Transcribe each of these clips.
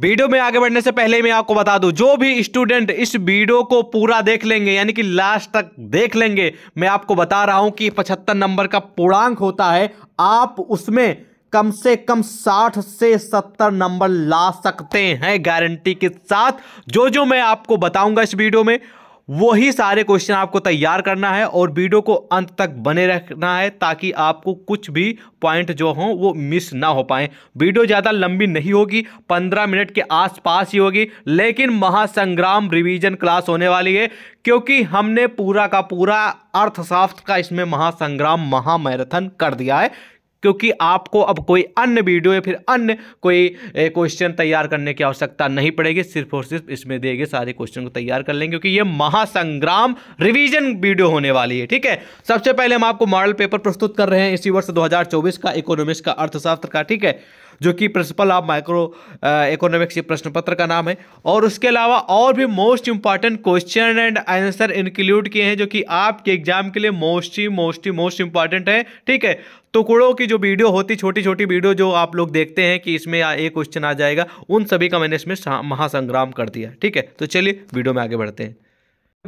video में आगे बढ़ने से पहले मैं आपको बता दूं जो भी स्टूडेंट इस वीडियो को पूरा देख लेंगे यानी कि लास्ट तक देख लेंगे मैं आपको बता रहा हूं कि 75 नंबर का पूर्णांक होता है आप उसमें कम से कम 60 से 70 नंबर ला सकते हैं गारंटी के साथ जो जो मैं आपको बताऊंगा इस वीडियो में वही सारे क्वेश्चन आपको तैयार करना है और वीडियो को अंत तक बने रखना है ताकि आपको कुछ भी पॉइंट जो हों वो मिस ना हो पाए वीडियो ज़्यादा लंबी नहीं होगी पंद्रह मिनट के आसपास ही होगी लेकिन महासंग्राम रिवीजन क्लास होने वाली है क्योंकि हमने पूरा का पूरा अर्थशास्त्र का इसमें महासंग्राम महामैराथन कर दिया है क्योंकि आपको अब कोई अन्य वीडियो या फिर अन्य कोई क्वेश्चन तैयार करने की आवश्यकता नहीं पड़ेगी सिर्फ और सिर्फ इसमें दिए गए सारे क्वेश्चन को तैयार कर लेंगे क्योंकि ये महासंग्राम रिवीजन वीडियो होने वाली है ठीक है सबसे पहले हम आपको मॉडल पेपर प्रस्तुत कर रहे हैं इसी वर्ष दो का इकोनॉमिक्स का अर्थशास्त्र का ठीक है जो कि प्रिंसिपल ऑफ माइक्रो इकोनॉमिक्स ये प्रश्न पत्र का नाम है और उसके अलावा और भी most important question and answer include किए हैं जो कि आपके एग्जाम के लिए मोस्ट ही मोस्ट ही मोस्ट इंपॉर्टेंट है ठीक है टुकड़ों की जो वीडियो होती छोटी छोटी वीडियो जो आप लोग देखते हैं कि इसमें एक क्वेश्चन आ जाएगा उन सभी का मैंने इसमें महासंग्राम कर दिया ठीक है तो चलिए वीडियो में आगे बढ़ते हैं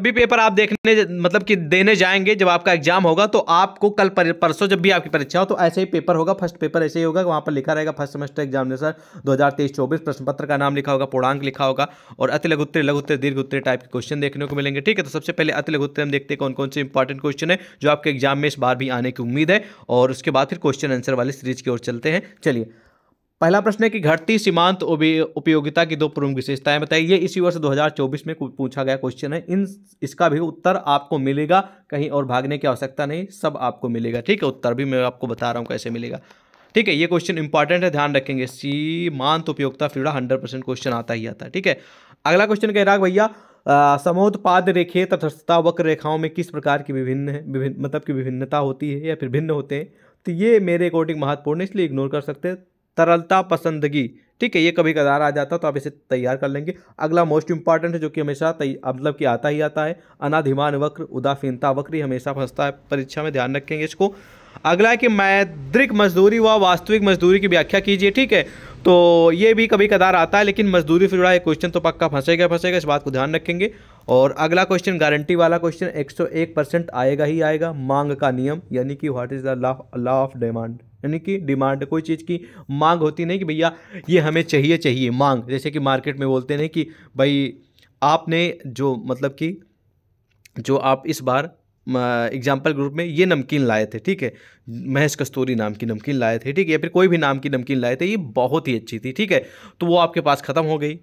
भी पेपर आप देखने मतलब कि देने जाएंगे जब आपका एग्जाम होगा तो आपको कल पर, परसों जब भी आपकी परीक्षा हो तो ऐसे ही पेपर होगा फर्स्ट पेपर ऐसे ही होगा वहां पर लिखा रहेगा फर्स्ट सेमेस्टर एग्जामिनेशन 2023-24 प्रश्न पत्र का नाम लिखा होगा पूर्णांक लिखा होगा और अति लघुत्तरी लघुत्तरी दीर्घ उत्तर टाइप के क्वेश्चन देखने को मिलेंगे ठीक है तो सबसे पहले अति उत्तर हम देखते हैं कौन कौन से इंपॉर्टेंट क्वेश्चन है जो आपके एग्जाम में इस बार भी आने की उम्मीद है और उसके बाद फिर क्वेश्चन आंसर वाली सीरीज की ओर चलते हैं चलिए पहला प्रश्न है कि घटती सीमांत उपयोगिता की दो प्रमुख विशेषताएं बताइए ये इसी वर्ष 2024 में पूछा गया क्वेश्चन है इन इसका भी उत्तर आपको मिलेगा कहीं और भागने की आवश्यकता नहीं सब आपको मिलेगा ठीक है उत्तर भी मैं आपको बता रहा हूँ कैसे मिलेगा ठीक है ये क्वेश्चन इंपॉर्टेंट है ध्यान रखेंगे सीमांत उपयोगिता फ्रीडा हंड्रेड परसेंट क्वेश्चन आता ही आता है ठीक है अगला क्वेश्चन कह रहा भैया समोत्पाद रेखे तथस्थता वक्र रेखाओं में किस प्रकार की विभिन्न है विभिन्न मतलब की विभिन्नता होती है या फिर भिन्न होते हैं तो ये मेरे अकॉर्डिंग महत्वपूर्ण इसलिए इग्नोर कर सकते हैं तरलता पसंदगी ठीक है ये कभी कदार आ जाता तो आप इसे तैयार कर लेंगे अगला मोस्ट इंपॉर्टेंट है जो कि हमेशा मतलब कि आता ही आता है अनाधिमान वक्र उदासीनता वक्र हमेशा फंसता है परीक्षा में ध्यान रखेंगे इसको अगला है कि मैद्रिक मजदूरी व वास्तविक मजदूरी की व्याख्या कीजिए ठीक है तो ये भी कभी कदार आता है लेकिन मजदूरी से जुड़ा है क्वेश्चन तो पक्का फंसेगा फंसेगा इस बात को ध्यान रखेंगे और अगला क्वेश्चन गारंटी वाला क्वेश्चन एक परसेंट आएगा ही आएगा मांग का नियम यानी कि what is the law of demand यानी कि डिमांड कोई चीज़ की मांग होती नहीं कि भैया ये हमें चाहिए चाहिए मांग जैसे कि मार्केट में बोलते नहीं कि भाई आपने जो मतलब कि जो आप इस बार एग्जाम्पल ग्रुप में ये नमकीन लाए थे ठीक है महेश कस्तूरी नाम की नमकीन लाए थे ठीक है या फिर कोई भी नाम की नमकीन लाए थे ये बहुत ही अच्छी थी ठीक है तो वो आपके पास ख़त्म हो गई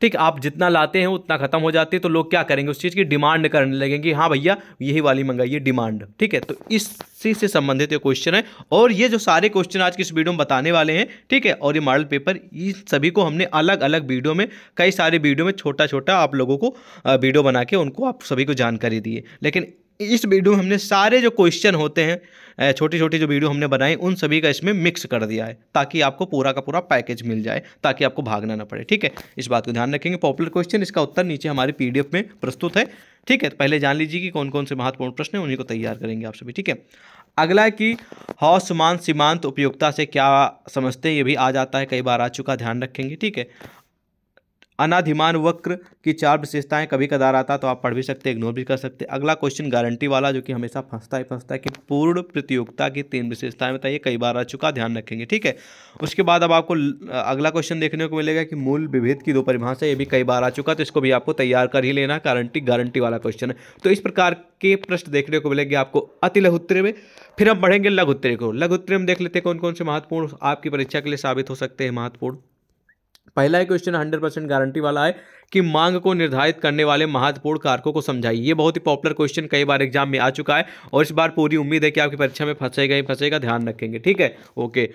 ठीक आप जितना लाते हैं उतना ख़त्म हो जाती है तो लोग क्या करेंगे उस चीज़ की डिमांड करने लगेंगे हाँ भैया यही वाली मंगाइए डिमांड ठीक है तो इसी से संबंधित ये क्वेश्चन है और ये जो सारे क्वेश्चन आज की इस वीडियो में बताने वाले हैं ठीक है और ये मॉडल पेपर इन सभी को हमने अलग अलग वीडियो में कई सारे वीडियो में छोटा छोटा आप लोगों को वीडियो बना के उनको आप सभी को जानकारी दिए लेकिन इस वीडियो में हमने सारे जो क्वेश्चन होते हैं छोटी छोटी जो वीडियो हमने बनाई उन सभी का इसमें मिक्स कर दिया है ताकि आपको पूरा का पूरा पैकेज मिल जाए ताकि आपको भागना ना पड़े ठीक है इस बात को ध्यान रखेंगे पॉपुलर क्वेश्चन इसका उत्तर नीचे हमारे पीडीएफ में प्रस्तुत है ठीक है तो पहले जान लीजिए कि कौन कौन से महत्वपूर्ण प्रश्न हैं उन्हीं को तैयार करेंगे आप सभी ठीक है अगला है कि हौसमान सीमांत उपयोगिता से क्या समझते हैं ये भी आ जाता है कई बार आ चुका ध्यान रखेंगे ठीक है अनाधिमान वक्र की चार विशेषताएं कभी कदार आता तो आप पढ़ भी सकते इग्नोर भी कर सकते अगला क्वेश्चन गारंटी वाला जो कि हमेशा फंसता ही फंसता है कि पूर्ण प्रतियोगिता की तीन विशेषताएं बताइए कई बार आ चुका ध्यान रखेंगे ठीक है उसके बाद अब आपको अगला क्वेश्चन देखने को मिलेगा कि मूल विभेद की दो परिभाषा ये भी कई बार आ चुका तो इसको भी आपको तैयार कर ही लेना गारंटी गारंटी वाला क्वेश्चन है तो इस प्रकार के प्रश्न देखने को मिलेगी आपको अति लघुत्तरे में फिर हम पढ़ेंगे लघुत्तरे को लघुत्तरे में देख लेते हैं कौन कौन से महत्वपूर्ण आपकी परीक्षा के लिए साबित हो सकते हैं महत्वपूर्ण पहला क्वेश्चन हंड्रेड परसेंट गारंटी वाला है कि मांग को निर्धारित करने वाले महत्वपूर्ण कारकों को समझाइए ये बहुत ही पॉपुलर क्वेश्चन कई बार एग्जाम में आ चुका है और इस बार पूरी उम्मीद है कि आपकी परीक्षा में फंसेगा ही फंसेगा ध्यान रखेंगे ठीक है ओके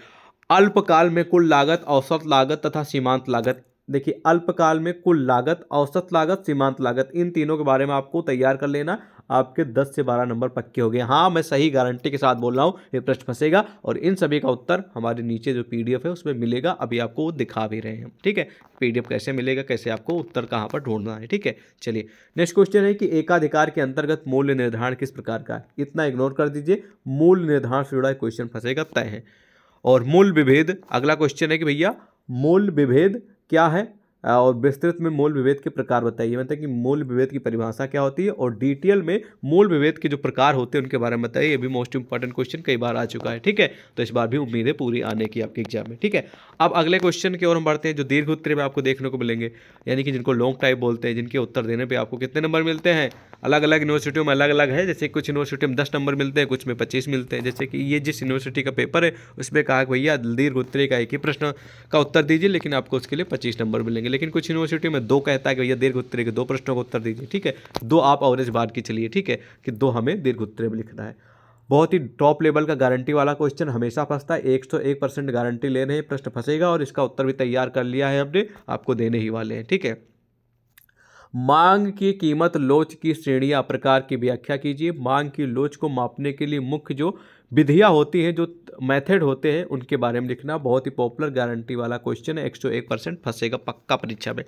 अल्पकाल में कुल लागत औसत लागत तथा सीमांत लागत देखिए अल्पकाल में कुल लागत औसत लागत सीमांत लागत इन तीनों के बारे में आपको तैयार कर लेना आपके 10 से 12 नंबर पक्के हो गए हाँ मैं सही गारंटी के साथ बोल रहा हूँ ये प्रश्न फंसेगा और इन सभी का उत्तर हमारे नीचे जो पी है उसमें मिलेगा अभी आपको वो दिखा भी रहे हैं ठीक है पी कैसे मिलेगा कैसे आपको उत्तर कहाँ पर ढूंढना है ठीक है चलिए नेक्स्ट क्वेश्चन है कि एकाधिकार के अंतर्गत मूल्य निर्धारण किस प्रकार का है इतना इग्नोर कर दीजिए मूल्य निर्धारण से जुड़ा क्वेश्चन फंसेगा तय है और मूल विभेद अगला क्वेश्चन है कि भैया मूल विभेद क्या है और विस्तृत में मूल विभेद के प्रकार बताइए मतलब कि मूल विभेद की परिभाषा क्या होती है और डिटेल में मूल विभेद के जो प्रकार होते हैं उनके बारे में बताइए ये भी मोस्ट इंपॉर्टेंट क्वेश्चन कई बार आ चुका है ठीक है तो इस बार भी उम्मीद है पूरी आने की आपके एग्जाम में ठीक है अब अगले क्वेश्चन की ओर हम बढ़ते हैं जो दीर्घ उत्तर में आपको देखने को मिलेंगे यानी कि जिनको लॉन्ग टाइप बोलते हैं जिनके उत्तर देने पर आपको कितने नंबर मिलते हैं अलग अलग यूनिवर्सिटियों में अलग अलग है जैसे कुछ यूनिवर्सिटियों में दस नंबर मिलते हैं कुछ में पच्चीस मिलते हैं जैसे कि ये जिस यूनिवर्सिटी का पेपर है उसमें कहा भैया दीर्घ उत्तरी का एक ही प्रश्न का उत्तर दीजिए लेकिन आपको उसके लिए पच्चीस नंबर मिलेंगे लेकिन कुछ यूनिवर्सिटी में दो कहता है कि भैया दीर्घ उत्तर के दो प्रश्नों का उत्तर दीजिए ठीक है दो आप एवरेज बांट के चलिए ठीक है कि दो हमें दीर्घ उत्तर में लिखना है बहुत ही टॉप लेवल का गारंटी वाला क्वेश्चन हमेशा फंसता है एक सौ एक परसेंट गारंटी ले रहे हैं प्रश्न फंसेगा और इसका उत्तर भी तैयार कर लिया है हमने आपको देने ही वाले हैं ठीक है मांग की कीमत लोच की श्रेणी या प्रकार की व्याख्या कीजिए मांग की लोच को मापने के लिए मुख्य जो विधियाँ होती हैं जो मेथड होते हैं उनके बारे में लिखना बहुत ही पॉपुलर गारंटी वाला क्वेश्चन है एक सौ एक परसेंट फंसेगा पक्का परीक्षा में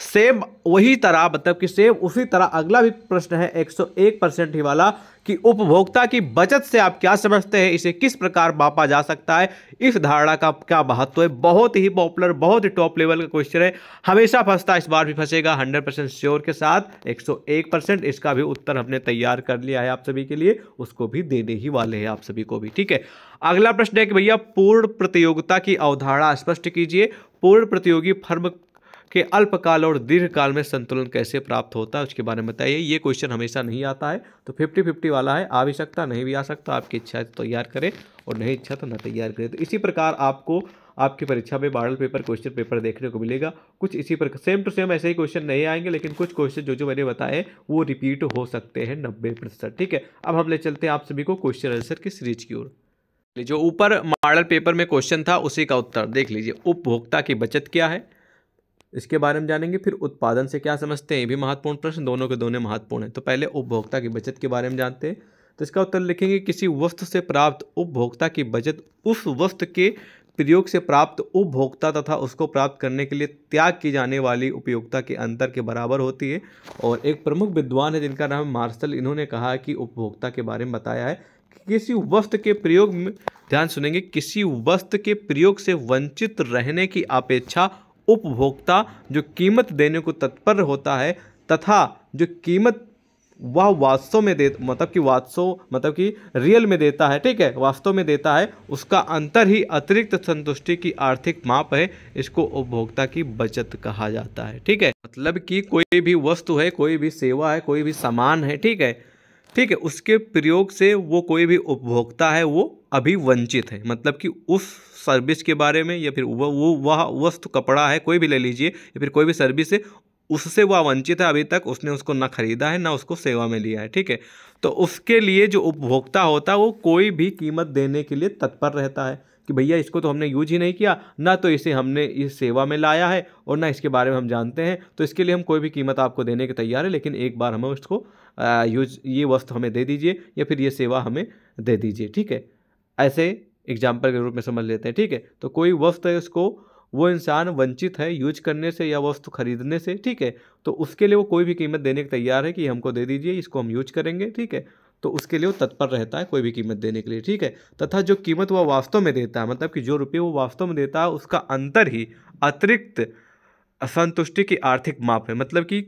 सेम वही तरह मतलब कि सेम उसी तरह अगला भी प्रश्न है 101 परसेंट ही वाला कि उपभोक्ता की बचत से आप क्या समझते हैं इसे किस प्रकार मापा जा सकता है इस धारणा का क्या महत्व है बहुत ही पॉपुलर बहुत ही टॉप लेवल का क्वेश्चन है हमेशा फंसता इस बार भी फंसेगा 100 परसेंट श्योर के साथ 101 परसेंट इसका भी उत्तर हमने तैयार कर लिया है आप सभी के लिए उसको भी देने ही वाले हैं आप सभी को भी ठीक है अगला प्रश्न है कि भैया पूर्ण प्रतियोगिता की अवधारणा स्पष्ट कीजिए पूर्ण प्रतियोगी फर्म कि अल्पकाल और दीर्घकाल में संतुलन कैसे प्राप्त होता है उसके बारे में बताइए ये क्वेश्चन हमेशा नहीं आता है तो फिफ्टी फिफ्टी वाला है आ भी सकता नहीं भी आ सकता आपकी इच्छा है तो तैयार करें और नहीं इच्छा तो न तैयार करें तो इसी प्रकार आपको आपकी परीक्षा में बाडल पेपर क्वेश्चन पेपर देखने को मिलेगा कुछ इसी प्रकार सेम टू सेम ऐसे ही क्वेश्चन नहीं आएंगे लेकिन कुछ क्वेश्चन जो जो मैंने बताए वो रिपीट हो सकते हैं नब्बे प्रतिशत ठीक है अब हम ले चलते हैं आप सभी को क्वेश्चन आंसर की सीरीज की ओर जो ऊपर मॉडल पेपर में क्वेश्चन था उसी का उत्तर देख लीजिए उपभोक्ता की बचत क्या है इसके बारे में जानेंगे फिर उत्पादन से क्या समझते हैं ये भी महत्वपूर्ण प्रश्न दोनों के दोनों महत्वपूर्ण हैं तो पहले उपभोक्ता की बचत के बारे में जानते हैं तो इसका उत्तर लिखेंगे किसी वस्तु से प्राप्त उपभोक्ता की बचत उस वस्तु के प्रयोग से प्राप्त उपभोक्ता तथा उसको प्राप्त करने के लिए त्याग की जाने वाली उपयोगिता के अंतर के बराबर होती है और एक प्रमुख विद्वान है जिनका नाम मार्शल इन्होंने कहा कि उपभोक्ता के बारे में बताया है कि किसी वस्तु के प्रयोग में ध्यान सुनेंगे किसी वस्तु के प्रयोग से वंचित रहने की अपेक्षा उपभोक्ता जो कीमत देने को तत्पर होता है तथा जो कीमत वह वास्तव में दे मतलब कि वास्तव मतलब कि रियल में देता है ठीक है वास्तव में देता है उसका अंतर ही अतिरिक्त संतुष्टि की आर्थिक माप है इसको उपभोक्ता की बचत कहा जाता है ठीक है मतलब कि कोई भी वस्तु है कोई भी सेवा है कोई भी सामान है ठीक है ठीक है उसके प्रयोग से वो कोई भी उपभोक्ता है वो अभी वंचित है मतलब कि उस सर्विस के बारे में या फिर वो वो वह वस्तु कपड़ा है कोई भी ले लीजिए या फिर कोई भी सर्विस है उससे वह वंचित है अभी तक उसने उसको ना खरीदा है ना उसको सेवा में लिया है ठीक है तो उसके लिए जो उपभोक्ता होता है वो कोई भी कीमत देने के लिए तत्पर रहता है कि भैया इसको तो हमने यूज ही नहीं किया ना तो इसे हमने इस सेवा में लाया है और ना इसके बारे में हम जानते हैं तो इसके लिए हम कोई भी कीमत आपको देने के तैयार है लेकिन एक बार हमें उसको यूज ये वस्तु हमें दे दीजिए या फिर ये सेवा हमें दे दीजिए ठीक है ऐसे एग्जाम्पल के रूप में समझ लेते हैं ठीक है तो कोई वस्तु है उसको वो इंसान वंचित है यूज करने से या वस्तु खरीदने से ठीक है तो उसके लिए वो कोई भी कीमत देने के तैयार है कि हमको दे दीजिए इसको हम यूज करेंगे ठीक है तो उसके लिए वो तत्पर रहता है कोई भी कीमत देने के लिए ठीक है तथा जो कीमत वह वास्तव में देता है मतलब कि जो रुपये वो वास्तव में देता है उसका अंतर ही अतिरिक्त असंतुष्टि की आर्थिक माप है मतलब कि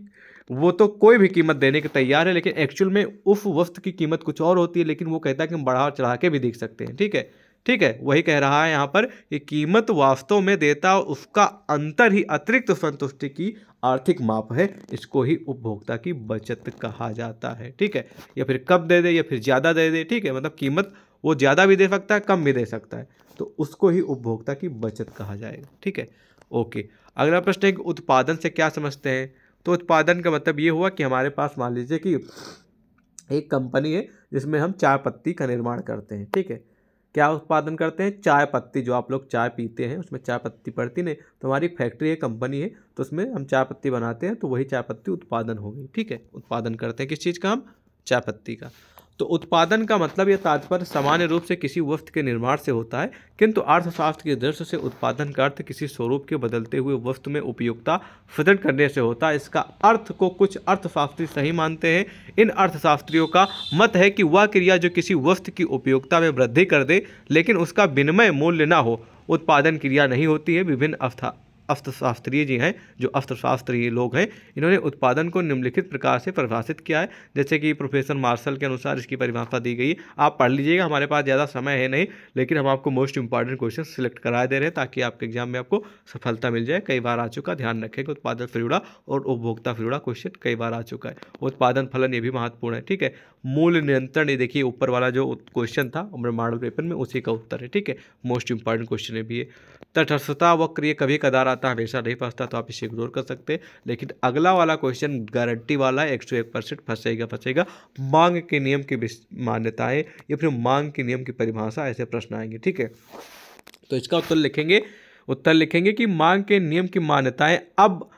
वो तो कोई भी कीमत देने के तैयार है लेकिन एक्चुअल में उस वस्तु की कीमत कुछ और होती है लेकिन वो कहता है कि हम बढ़ा चढ़ा के भी देख सकते हैं ठीक है ठीक है वही कह रहा है यहाँ पर कि कीमत वास्तव में देता उसका अंतर ही अतिरिक्त संतुष्टि की आर्थिक माप है इसको ही उपभोक्ता की बचत कहा जाता है ठीक है या फिर कब दे दे या फिर ज़्यादा दे दे ठीक है मतलब कीमत वो ज़्यादा भी दे सकता है कम भी दे सकता है तो उसको ही उपभोक्ता की बचत कहा जाएगा ठीक है ओके अगला प्रश्न है कि उत्पादन से क्या समझते हैं तो उत्पादन का मतलब ये हुआ कि हमारे पास मान लीजिए कि एक कंपनी है जिसमें हम चाय पत्ती का निर्माण करते हैं ठीक है क्या उत्पादन करते हैं चाय पत्ती जो आप लोग चाय पीते हैं उसमें चाय पत्ती पड़ती नहीं तो हमारी फैक्ट्री है कंपनी है तो उसमें हम चाय पत्ती बनाते हैं तो वही चाय पत्ती उत्पादन होगी ठीक है उत्पादन करते हैं किस चीज़ का हम चाय पत्ती का तो उत्पादन का मतलब यह तात्पर्य सामान्य रूप से किसी वस्तु के निर्माण से होता है किंतु अर्थशास्त्र की दृष्टि से उत्पादन का अर्थ किसी स्वरूप के बदलते हुए वस्तु में उपयोगिता प्रदट करने से होता है इसका अर्थ को कुछ अर्थशास्त्री सही मानते हैं इन अर्थशास्त्रियों का मत है कि वह क्रिया जो किसी वस्तु की उपयोगिता में वृद्धि कर दे लेकिन उसका विनिमय मूल्य न हो उत्पादन क्रिया नहीं होती है विभिन्न अर्थशास्त्रीय जी हैं जो अर्थशास्त्रीय लोग हैं इन्होंने उत्पादन को निम्नलिखित प्रकार से परिभाषित किया है जैसे कि प्रोफेसर मार्शल के अनुसार इसकी परिभाषा दी गई है आप पढ़ लीजिएगा हमारे पास ज़्यादा समय है नहीं लेकिन हम आपको मोस्ट इंपॉर्टेंट क्वेश्चन सिलेक्ट कराए दे रहे हैं ताकि आपके एग्जाम में आपको सफलता मिल जाए कई बार आ चुका ध्यान रखेंगे उत्पादन फिरुड़ा और उपभोक्ता फिरुड़ा क्वेश्चन कई बार आ चुका है उत्पादन फलन ये भी महत्वपूर्ण है ठीक है मूल नियंत्रण ये देखिए ऊपर वाला जो क्वेश्चन था हमारे मॉडल पेपर में उसी का उत्तर है ठीक है मोस्ट इंपॉर्टेंट क्वेश्चन भी है तटस्थता वक्र क्रिय कभी कदार आता हमेशा नहीं फंसता तो आप इसे इग्नोर कर सकते हैं लेकिन अगला वाला क्वेश्चन गारंटी वाला है एक सौ एक परसेंट फंसेगा फंसेगा मांग के नियम की मान्यताएं या फिर मांग के नियम की परिभाषा ऐसे प्रश्न आएंगे ठीक है तो इसका उत्तर लिखेंगे उत्तर लिखेंगे कि मांग के नियम की मान्यताएं अब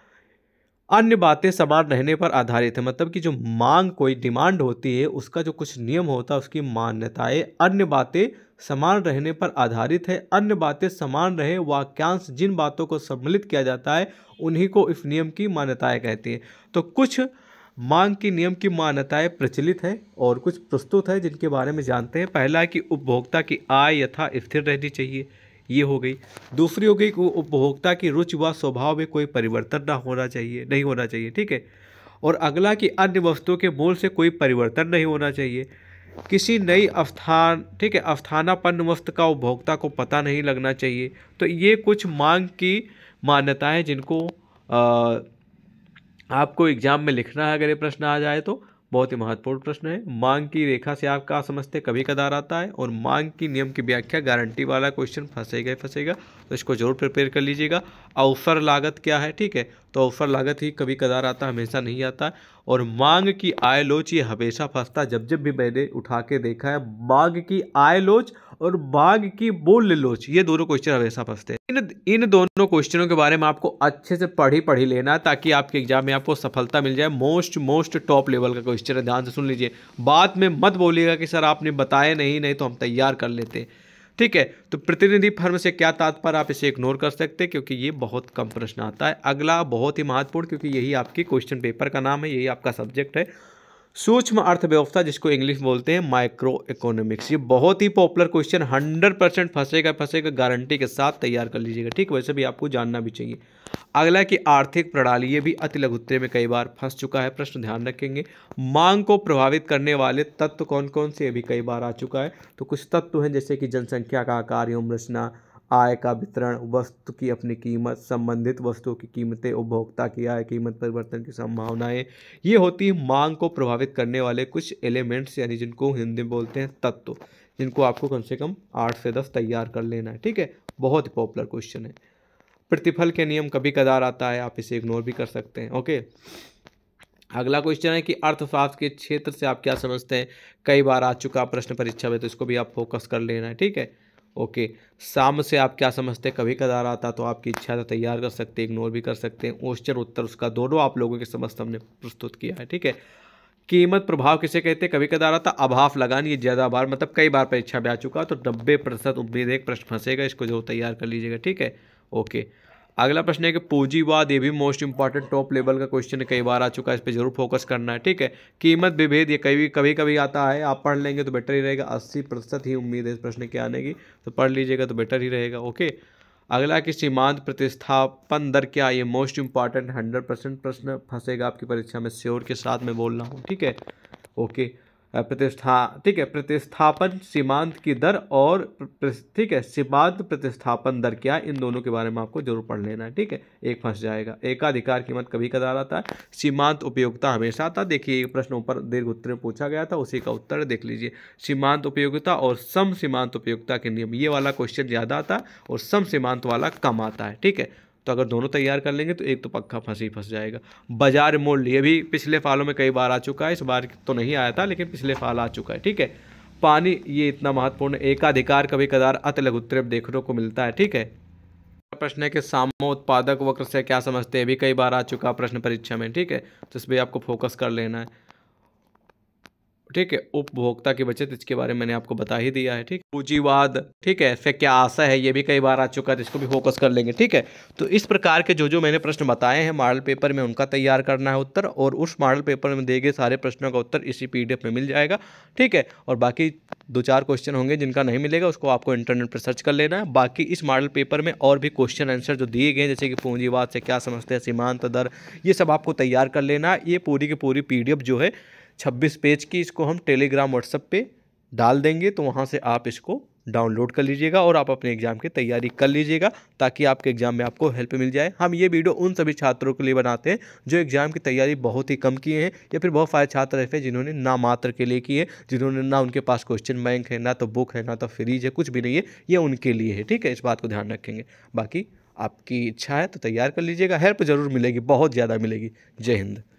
अन्य बातें समान रहने पर आधारित है मतलब कि जो मांग कोई डिमांड होती है उसका जो कुछ नियम होता है उसकी मान्यताएं अन्य बातें समान रहने पर आधारित है अन्य बातें समान रहे वाक्यांश जिन बातों को सम्मिलित किया जाता है उन्हीं को इस नियम की मान्यताएं कहती हैं तो कुछ मांग की नियम की मान्यताएं प्रचलित है और कुछ प्रस्तुत है जिनके बारे में जानते हैं पहला कि उपभोक्ता की आय यथा स्थिर रहनी चाहिए ये हो गई दूसरी हो गई कि उपभोक्ता की रुचि व स्वभाव में कोई परिवर्तन ना होना चाहिए नहीं होना चाहिए ठीक है और अगला कि अन्य वस्तुओं के मूल से कोई परिवर्तन नहीं होना चाहिए किसी नई अवस्थान ठीक है अवस्थानापन्न वस्तु का उपभोक्ता को पता नहीं लगना चाहिए तो ये कुछ मांग की मान्यताएँ जिनको आ, आपको एग्ज़ाम में लिखना है अगर ये प्रश्न आ जाए तो बहुत ही महत्वपूर्ण प्रश्न है मांग की रेखा से आप कहा समझते कभी कदार आता है और मांग की नियम की व्याख्या गारंटी वाला क्वेश्चन फंसेगा ही फंसेगा तो इसको जरूर प्रिपेयर कर लीजिएगा अवसर लागत क्या है ठीक है तो अवसर लागत ही कभी कदार आता हमेशा नहीं आता और मांग की आय लोच ये हमेशा फंसता जब जब भी मैंने उठा के देखा है मांग की आय लोच और मांग की बोल लोच ये दोनों क्वेश्चन हमेशा फंसते हैं इन इन दोनों क्वेश्चनों के बारे में आपको अच्छे से पढ़ी पढ़ी लेना ताकि आपके एग्जाम में आपको सफलता मिल जाए मोस्ट मोस्ट टॉप लेवल का क्वेश्चन है ध्यान से सुन लीजिए बाद में मत बोलिएगा कि सर आपने बताया नहीं नहीं तो हम तैयार कर लेते ठीक है तो प्रतिनिधि फर्म से क्या तात्पर्य आप इसे इग्नोर कर सकते हैं क्योंकि ये बहुत कम प्रश्न आता है अगला बहुत ही महत्वपूर्ण क्योंकि यही आपकी क्वेश्चन पेपर का नाम है यही आपका सब्जेक्ट है सूक्ष्म अर्थव्यवस्था जिसको इंग्लिश बोलते हैं माइक्रो इकोनॉमिक्स ये बहुत ही पॉपुलर क्वेश्चन 100 परसेंट फंसेगा फंसेगा गारंटी के साथ तैयार कर लीजिएगा ठीक वैसे भी आपको जानना भी चाहिए अगला कि आर्थिक प्रणाली ये भी अति लघुत्तरे में कई बार फंस चुका है प्रश्न ध्यान रखेंगे मांग को प्रभावित करने वाले तत्व कौन कौन से अभी कई बार आ चुका है तो कुछ तत्व हैं जैसे कि जनसंख्या का आकार एवं रचना आय का वितरण वस्तु की अपनी कीमत संबंधित वस्तुओं की कीमतें उपभोक्ता की आय कीमत परिवर्तन की संभावनाएं ये होती है मांग को प्रभावित करने वाले कुछ एलिमेंट्स यानी जिनको हिंदी में बोलते हैं तत्व जिनको आपको कम से कम आठ से दस तैयार कर लेना है ठीक है बहुत ही पॉपुलर क्वेश्चन है प्रतिफल के नियम कभी कदार आता है आप इसे इग्नोर भी कर सकते हैं ओके अगला क्वेश्चन है कि अर्थशास्त्र के क्षेत्र से आप क्या समझते हैं कई बार आ चुका प्रश्न परीक्षा में तो इसको भी आप फोकस कर लेना है ठीक है ओके शाम से आप क्या समझते हैं कभी कदार आता तो आपकी इच्छा से तो तैयार कर सकते हैं इग्नोर भी कर सकते हैं ओश्चर उत्तर उसका दोनों आप लोगों के समस्त हमने प्रस्तुत किया है ठीक है कीमत प्रभाव किसे कहते हैं कभी कदार आता अभाव लगान ये ज़्यादा बार मतलब कई बार परीक्षा में आ चुका तो नब्बे प्रतिशत उम्मीद एक प्रश्न फंसेगा इसको जो तैयार कर लीजिएगा ठीक है ओके अगला प्रश्न है कि पूंजीवाद ये भी मोस्ट इंपॉर्टेंट टॉप लेवल का क्वेश्चन है कई बार आ चुका है इस पर जरूर फोकस करना है ठीक है कीमत विभेद ये कभी कभी कभी आता है आप पढ़ लेंगे तो बेटर ही रहेगा अस्सी प्रतिशत ही उम्मीद है इस प्रश्न के आने की तो पढ़ लीजिएगा तो बेटर ही रहेगा ओके अगला कि सीमांत प्रतिस्थापन दर क्या ये मोस्ट इंपॉर्टेंट हंड्रेड परसेंट प्रश्न फंसेगा आपकी परीक्षा में श्योर के साथ मैं बोल रहा हूँ ठीक है ओके प्रतिष्ठा ठीक है प्रतिस्थापन सीमांत की दर और ठीक है सीमांत प्रतिस्थापन दर क्या इन दोनों के बारे में आपको जरूर पढ़ लेना है ठीक है एक फंस जाएगा एकाधिकार कीमत कभी कदार आता है सीमांत उपयोगिता हमेशा आता देखिए एक प्रश्न ऊपर दीर्घ उत्तर में पूछा गया था उसी का उत्तर देख लीजिए सीमांत उपयोगिता और सम सीमांत उपयोगिता के नियम ये वाला क्वेश्चन ज़्यादा आता और सम सीमांत वाला कम आता है ठीक है तो अगर दोनों तैयार कर लेंगे तो एक तो पक्का फंस ही फंस जाएगा बाजार मूल्य ये भी पिछले फालों में कई बार आ चुका है इस बार तो नहीं आया था लेकिन पिछले फाल आ चुका है ठीक है पानी ये इतना महत्वपूर्ण एकाधिकार कभी कदार अत लघुत्तरप देखने को मिलता है ठीक है प्रश्न है कि सामो उत्पादक वक्र से क्या समझते हैं भी कई बार आ चुका प्रश्न परीक्षा में ठीक है तो इस पर आपको फोकस कर लेना है ठीक है उपभोक्ता की बचत इसके बारे में मैंने आपको बता ही दिया है ठीक पूंजीवाद ठीक है फिर क्या आशा है ये भी कई बार आ चुका है तो इसको भी फोकस कर लेंगे ठीक है तो इस प्रकार के जो जो मैंने प्रश्न बताए हैं मॉडल पेपर में उनका तैयार करना है उत्तर और उस मॉडल पेपर में दिए गए सारे प्रश्नों का उत्तर इसी पी में मिल जाएगा ठीक है और बाकी दो चार क्वेश्चन होंगे जिनका नहीं मिलेगा उसको आपको इंटरनेट पर सर्च कर लेना है बाकी इस मॉडल पेपर में और भी क्वेश्चन आंसर जो दिए गए जैसे कि पूंजीवाद से क्या समझते हैं सीमांत दर ये सब आपको तैयार कर लेना है ये पूरी की पूरी पी जो है छब्बीस पेज की इसको हम टेलीग्राम व्हाट्सएप पे डाल देंगे तो वहाँ से आप इसको डाउनलोड कर लीजिएगा और आप अपने एग्ज़ाम की तैयारी कर लीजिएगा ताकि आपके एग्ज़ाम में आपको हेल्प मिल जाए हम ये वीडियो उन सभी छात्रों के लिए बनाते हैं जो एग्ज़ाम की तैयारी बहुत ही कम किए हैं या फिर बहुत सारे छात्र ऐसे जिन्होंने ना मात्र के लिए किए जिन्होंने ना उनके पास क्वेश्चन बैंक है ना तो बुक है ना तो फ्रीज है कुछ भी नहीं है ये उनके लिए है ठीक है इस बात को ध्यान रखेंगे बाकी आपकी इच्छा है तो तैयार कर लीजिएगा हेल्प ज़रूर मिलेगी बहुत ज़्यादा मिलेगी जय हिंद